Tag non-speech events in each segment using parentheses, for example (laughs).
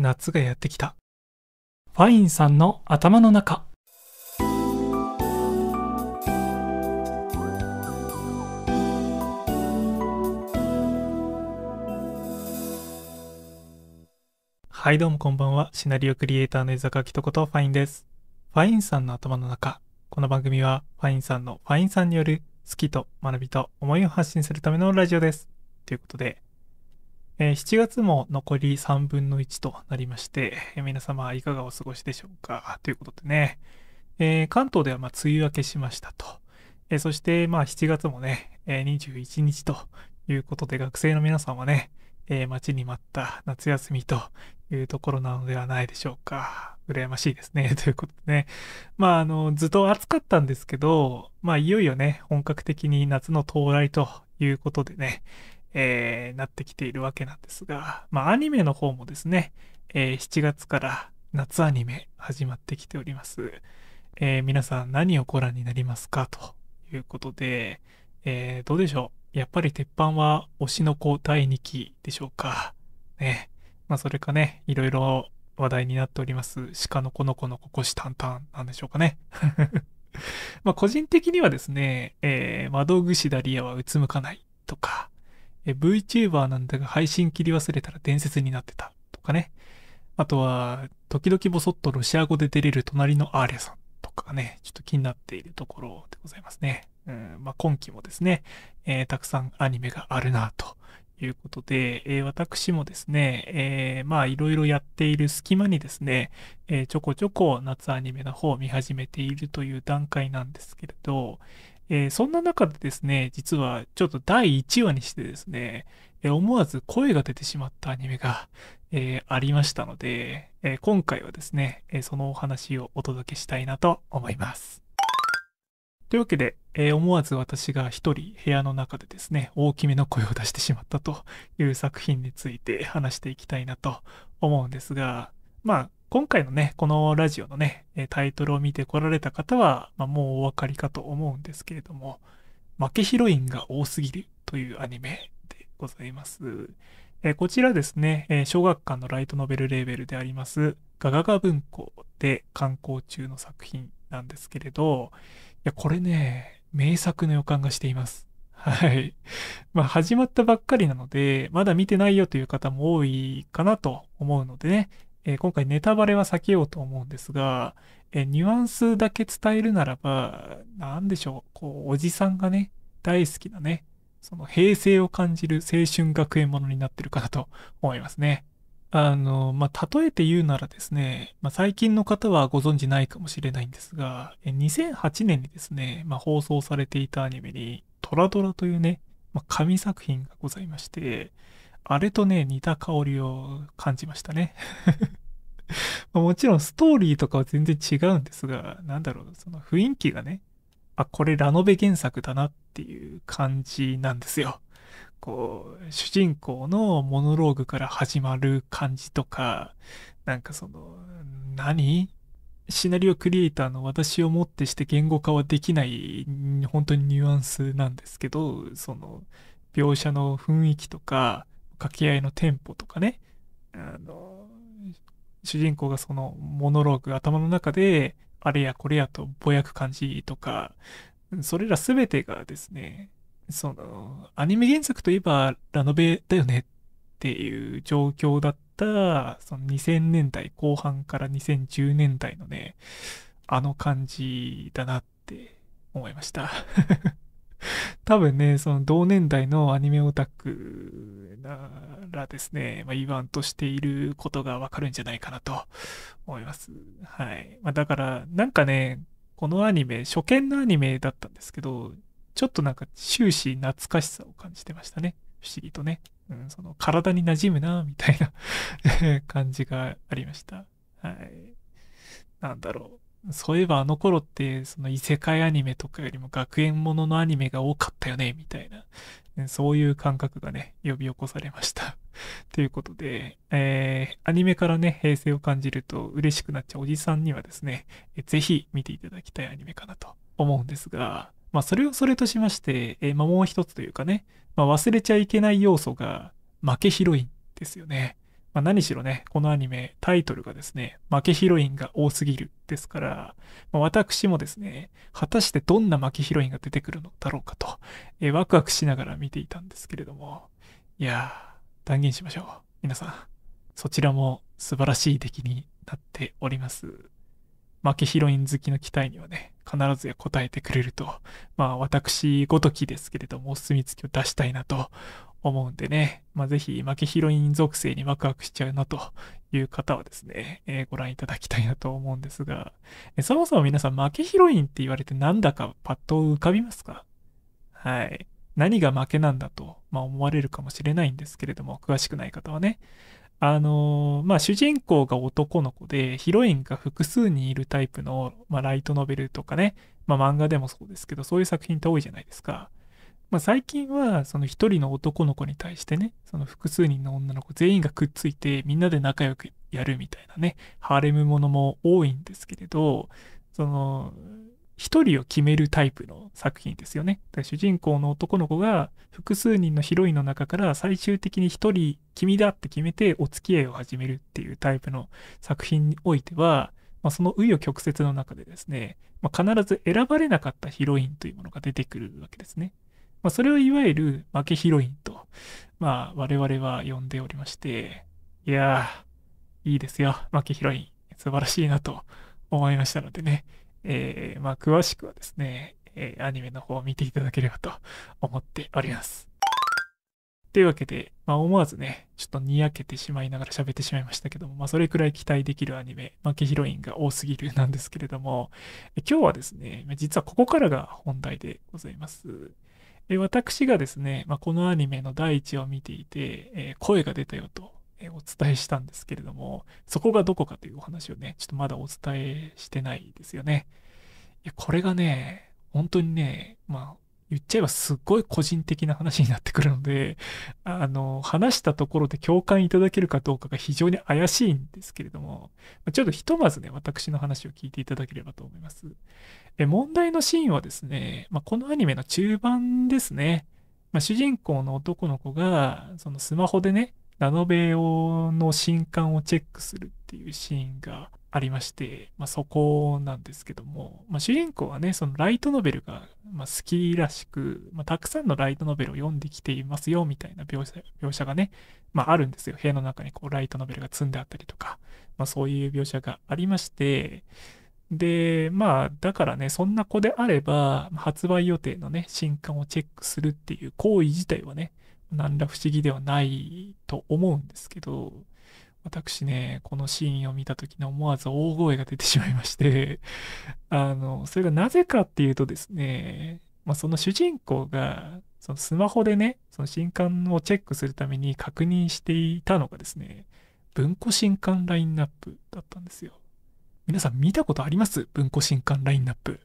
夏がやってきたファインさんの頭の中はいどうもこんばんはシナリオクリエイターの江坂きとことファインですファインさんの頭の中この番組はファインさんのファインさんによる好きと学びと思いを発信するためのラジオですということでえー、7月も残り3分の1となりまして、えー、皆様いかがお過ごしでしょうかということでね、えー、関東ではま梅雨明けしましたと。えそしてまあ7月もね、え21日ということで学生の皆さんはね、え待ちに待った夏休みというところなのではないでしょうか。羨ましいですね。(laughs) ということでね。まあ、あの、ずっと暑かったんですけど、まあ、いよいよね、本格的に夏の到来ということでね、えー、なってきているわけなんですが、まあ、アニメの方もですね、えー、7月から夏アニメ始まってきております。えー、皆さん何をご覧になりますかということで、えどうでしょうやっぱり鉄板は推しの子第2期でしょうか。ね。まあ、それかね、いろいろ話題になっております、鹿の子の子のここしたんたんなんでしょうかね。(laughs) ま個人的にはですね、えー、窓串ダリアはうつむかないとか、え VTuber なんだが配信切り忘れたら伝説になってたとかね。あとは、時々ぼそっとロシア語で出れる隣のアーレさんとかがね、ちょっと気になっているところでございますね。うんまあ、今期もですね、えー、たくさんアニメがあるなということで、えー、私もですね、えー、まあいろいろやっている隙間にですね、えー、ちょこちょこ夏アニメの方を見始めているという段階なんですけれど、えー、そんな中でですね、実はちょっと第1話にしてですね、えー、思わず声が出てしまったアニメが、えー、ありましたので、え今回はですね、えそのお話をお届けしたいなと思います。というわけで、え思わず私が一人部屋の中でですね、大きめの声を出してしまったという作品について話していきたいなと思うんですが、まあ、今回のね、このラジオのね、タイトルを見てこられた方は、まあ、もうお分かりかと思うんですけれども、負けヒロインが多すぎるというアニメでございます。えこちらですね、え小学館のライトノベルレーベルであります、ガガガ文庫で刊行中の作品なんですけれど、いや、これね、名作の予感がしています。はい。まあ、始まったばっかりなので、まだ見てないよという方も多いかなと思うのでね、えー、今回ネタバレは避けようと思うんですが、えー、ニュアンスだけ伝えるならば、なんでしょう、こう、おじさんがね、大好きなね、その平成を感じる青春学園ものになってるかなと (laughs) 思いますね。あの、まあ、例えて言うならですね、まあ、最近の方はご存知ないかもしれないんですが、2008年にですね、まあ、放送されていたアニメに、トラドラというね、ま神作品がございまして、あれとね、似た香りを感じましたね (laughs) もちろんストーリーとかは全然違うんですが、なんだろう、その雰囲気がね、あ、これラノベ原作だなっていう感じなんですよ。こう、主人公のモノローグから始まる感じとか、なんかその、何シナリオクリエイターの私をもってして言語化はできない本当にニュアンスなんですけどその描写の雰囲気とか掛け合いのテンポとかねあの主人公がそのモノローグ、頭の中で、あれやこれやとぼやく感じとか、それら全てがですね、その、アニメ原作といえばラノベだよねっていう状況だった、その2000年代後半から2010年代のね、あの感じだなって思いました (laughs) 多分ね、その同年代のアニメオタクならですね、まあ、言わんとしていることがわかるんじゃないかなと思います。はい。まあ、だから、なんかね、このアニメ、初見のアニメだったんですけど、ちょっとなんか終始懐かしさを感じてましたね。不思議とね。うん、その体に馴染むな、みたいな (laughs) 感じがありました。はい。なんだろう。そういえばあの頃って、その異世界アニメとかよりも学園もののアニメが多かったよね、みたいなそういう感覚がね、呼び起こされました (laughs) ということで、えー、アニメからね、平成を感じると嬉しくなっちゃうおじさんにはですね、えー、ぜひ見ていただきたいアニメかなと思うんですが、まあ、それをそれとしまして、えー、まあ、もう一つというかね、まあ、忘れちゃいけない要素が負けヒロインですよね。まあ、何しろね、このアニメ、タイトルがですね、負けヒロインが多すぎるですから、まあ、私もですね、果たしてどんな負けヒロインが出てくるのだろうかと、えー、ワクワクしながら見ていたんですけれども、いやー、断言しましょう。皆さん、そちらも素晴らしい出来になっております。負けヒロイン好きの期待にはね、必ずや応えてくれると、まあ私ごときですけれども、お墨付きを出したいなと思うんでね、まあぜひ負けヒロイン属性にワクワクしちゃうなという方はですね、えー、ご覧いただきたいなと思うんですが、えそもそも皆さん負けヒロインって言われてなんだかパッと浮かびますかはい。何が負けなんだと、まあ、思われるかもしれないんですけれども、詳しくない方はね。あのー、まあ、主人公が男の子で、ヒロインが複数にいるタイプの、まあ、ライトノベルとかね、まあ、漫画でもそうですけど、そういう作品って多いじゃないですか。まあ、最近は、その一人の男の子に対してね、その複数人の女の子全員がくっついて、みんなで仲良くやるみたいなね、ハーレムものも多いんですけれど、その、一人を決めるタイプの作品ですよね。主人公の男の子が複数人のヒロインの中から最終的に一人君だって決めてお付き合いを始めるっていうタイプの作品においては、まあ、その紆余曲折の中でですね、まあ、必ず選ばれなかったヒロインというものが出てくるわけですね。まあ、それをいわゆる負けヒロインと、まあ、我々は呼んでおりまして、いやー、いいですよ、負けヒロイン。素晴らしいなと思いましたのでね。えー、まあ、詳しくはですね、えー、アニメの方を見ていただければと思っております。というわけで、まあ、思わずね、ちょっとにやけてしまいながら喋ってしまいましたけども、まあ、それくらい期待できるアニメ、負けヒロインが多すぎるなんですけれども、今日はですね、実はここからが本題でございます。私がですね、まあ、このアニメの第一を見ていて、えー、声が出たよとお伝えしたんですけれども、そこがどこかというお話をね、ちょっとまだお伝えしてないですよね。いや、これがね、本当にね、まあ、言っちゃえばすっごい個人的な話になってくるので、あの、話したところで共感いただけるかどうかが非常に怪しいんですけれども、ちょっとひとまずね、私の話を聞いていただければと思います。え問題のシーンはですね、まあ、このアニメの中盤ですね。まあ、主人公の男の子が、そのスマホでね、ラノベ用の新刊をチェックするっていうシーンがありまして、まあ、そこなんですけども、まあ、主人公はね、そのライトノベルがま好きらしく、まあ、たくさんのライトノベルを読んできていますよみたいな描写描写がね、まあ、あるんですよ。部屋の中にこうライトノベルが積んであったりとか、まあ、そういう描写がありまして、で、まあ、だからね、そんな子であれば、発売予定のね、新刊をチェックするっていう行為自体はね、何ら不思議ではないと思うんですけど、私ね、このシーンを見た時に思わず大声が出てしまいまして、(laughs) あの、それがなぜかっていうとですね、まあ、その主人公が、そのスマホでね、その新刊をチェックするために確認していたのがですね、文庫新刊ラインナップだったんですよ。皆さん見たことあります文庫新刊ラインナップ。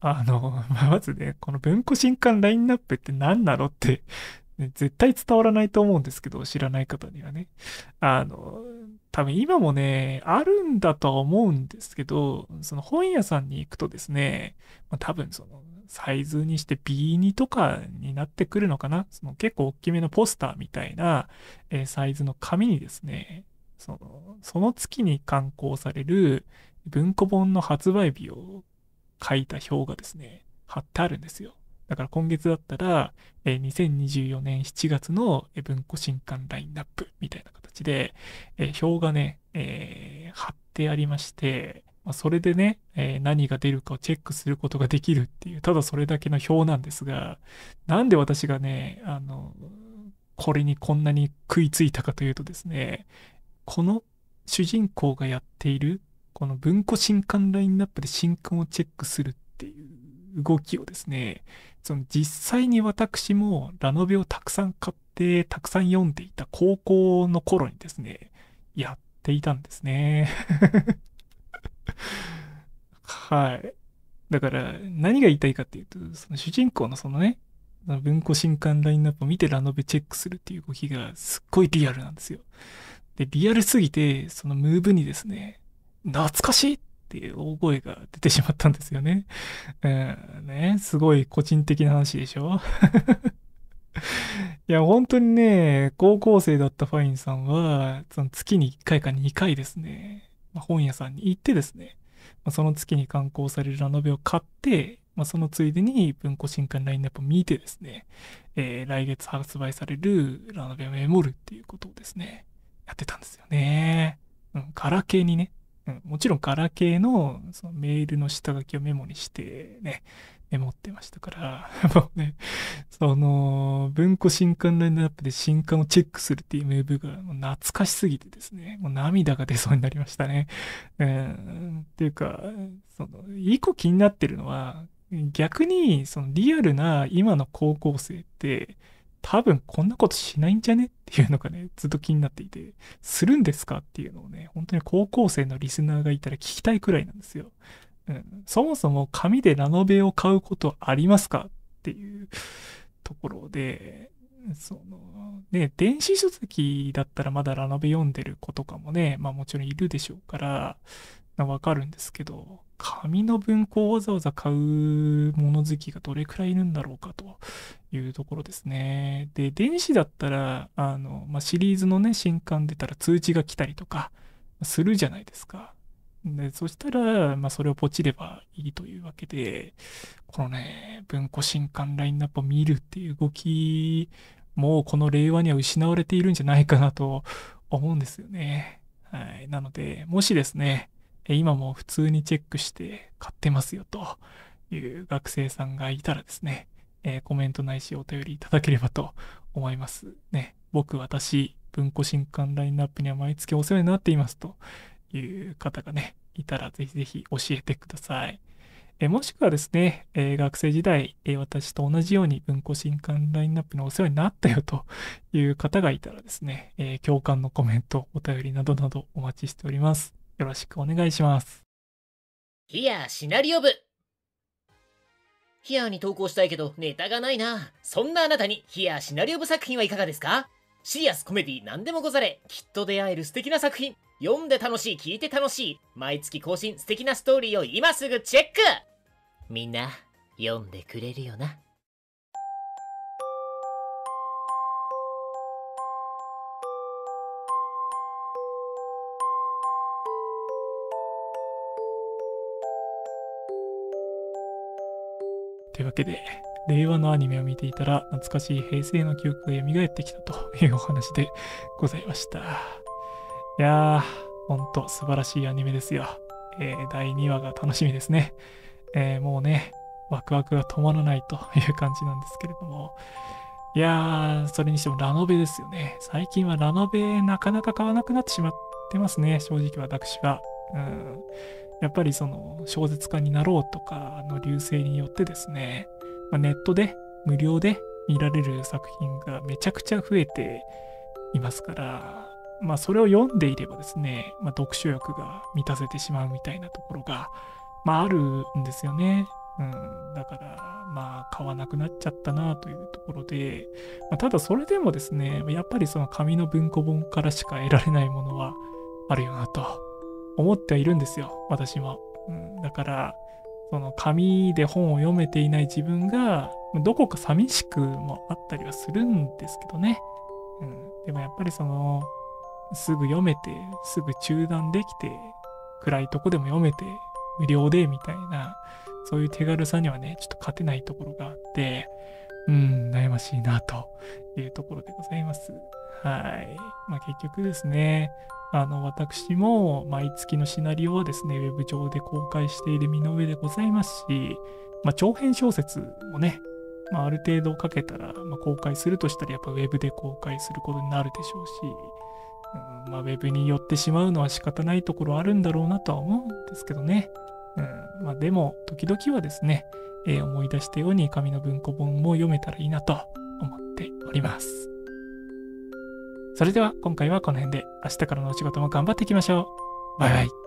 あの、まずね、この文庫新刊ラインナップって何なのってね、絶対伝わらないと思うんですけど、知らない方にはね。あの、多分今もね、あるんだとは思うんですけど、その本屋さんに行くとですね、まあ、多分その、サイズにして B2 とかになってくるのかな。その結構大きめのポスターみたいな、えー、サイズの紙にですね、その、その月に刊行される文庫本の発売日を書いた表がですね、貼ってあるんですよ。だから今月だったら、えー、2024年7月の文庫新刊ラインナップみたいな形で、えー、表がね、えー、貼ってありまして、まあ、それでね、えー、何が出るかをチェックすることができるっていう、ただそれだけの表なんですが、なんで私がね、あの、これにこんなに食いついたかというとですね、この主人公がやっている、この文庫新刊ラインナップで新刊をチェックするっていう動きをですね、その実際に私もラノベをたくさん買って、たくさん読んでいた高校の頃にですね、やっていたんですね。(laughs) はい。だから、何が言いたいかっていうと、その主人公のそのね、文庫新刊ラインナップを見てラノベチェックするっていう動きがすっごいリアルなんですよ。で、リアルすぎて、そのムーブにですね、懐かしいっていう大声が出てしまったんですよね。うん、ね、すごい個人的な話でしょ (laughs) いや、本当にね、高校生だったファインさんは、その月に1回か2回ですね、まあ、本屋さんに行ってですね、まあ、その月に刊行されるラノベを買って、まあ、そのついでに文庫新刊ラインナップを見てですね、えー、来月発売されるラノベをメモるっていうことをですね、やってたんですよね。うん、ガラケーにね、うん、もちろんガラケーのそのメールの下書きをメモにしてね、メモってましたから、(laughs) もうね、その文庫新刊ラインナップで新刊をチェックするっていうーブが懐かしすぎてですね、もう涙が出そうになりましたね。うん、っていうか、その、一個気になってるのは、逆にそのリアルな今の高校生って、多分こんなことしないんじゃねっていうのがね、ずっと気になっていて、するんですかっていうのをね、本当に高校生のリスナーがいたら聞きたいくらいなんですよ。うん、そもそも紙でラノベを買うことありますかっていうところで、その、ね、電子書籍だったらまだラノベ読んでる子とかもね、まあもちろんいるでしょうから、わかるんですけど、紙の文庫をわざわざ買う物好きがどれくらいいるんだろうかというところですね。で、電子だったら、あの、まあ、シリーズのね、新刊出たら通知が来たりとかするじゃないですか。で、そしたら、まあ、それをポチればいいというわけで、このね、文庫新刊ラインナップを見るっていう動き、もうこの令和には失われているんじゃないかなと思うんですよね。はい。なので、もしですね、今も普通にチェックして買ってますよという学生さんがいたらですね、えー、コメントないしお便りいただければと思いますね。僕、私、文庫新刊ラインナップには毎月お世話になっていますという方がね、いたらぜひぜひ教えてください。えもしくはですね、え学生時代、え私と同じように文庫新刊ラインナップのお世話になったよという方がいたらですね、え共感のコメント、お便りなどなどお待ちしております。よろしくお願いします。ヒヤシナリオ部ヒアに投稿したいけどネタがないな。そんなあなたにヒアシナリオ部作品はいかがですかシリアス、コメディ、何でもござれ。きっと出会える素敵な作品。読んで楽しい、聞いて楽しい。毎月更新、素敵なストーリーを今すぐチェックみんな、読んでくれるよな。というわけで、令和のアニメを見ていたら懐かしい平成の記憶が蘇ってきたというお話でございました。いやー、ほんと素晴らしいアニメですよ。えー、第2話が楽しみですね。えー、もうね、ワクワクが止まらないという感じなんですけれども。いやー、それにしてもラノベですよね。最近はラノベなかなか買わなくなってしまってますね、正直私は。うん。やっぱりその小説家になろうとかの流星によってですね、まあ、ネットで無料で見られる作品がめちゃくちゃ増えていますから、まあ、それを読んでいればですね、まあ、読書欲が満たせてしまうみたいなところが、まあ、あるんですよね。うん、だから、まあ、買わなくなっちゃったなというところで、まあ、ただそれでもですね、やっぱりその紙の文庫本からしか得られないものはあるよなと思ってはいるんですよ私も、うん、だからその紙で本を読めていない自分がどこか寂しくもあったりはするんですけどね、うん、でもやっぱりそのすぐ読めてすぐ中断できて暗いとこでも読めて無料でみたいなそういう手軽さにはねちょっと勝てないところがあってうん悩ましいなというところでございます。はい。まあ、結局ですね、あの私も毎月のシナリオはですね、ウェブ上で公開している身の上でございますし、まあ、長編小説もね、まあ、ある程度かけたら、まあ、公開するとしたらやっぱウェブで公開することになるでしょうし、うんまあ、ウェブに寄ってしまうのは仕方ないところあるんだろうなとは思うんですけどね。うんまあ、でも、時々はですね、えー、思い出したように紙の文庫本も読めたらいいなと思っております。それでは今回はこの辺で明日からのお仕事も頑張っていきましょう。バイバイ。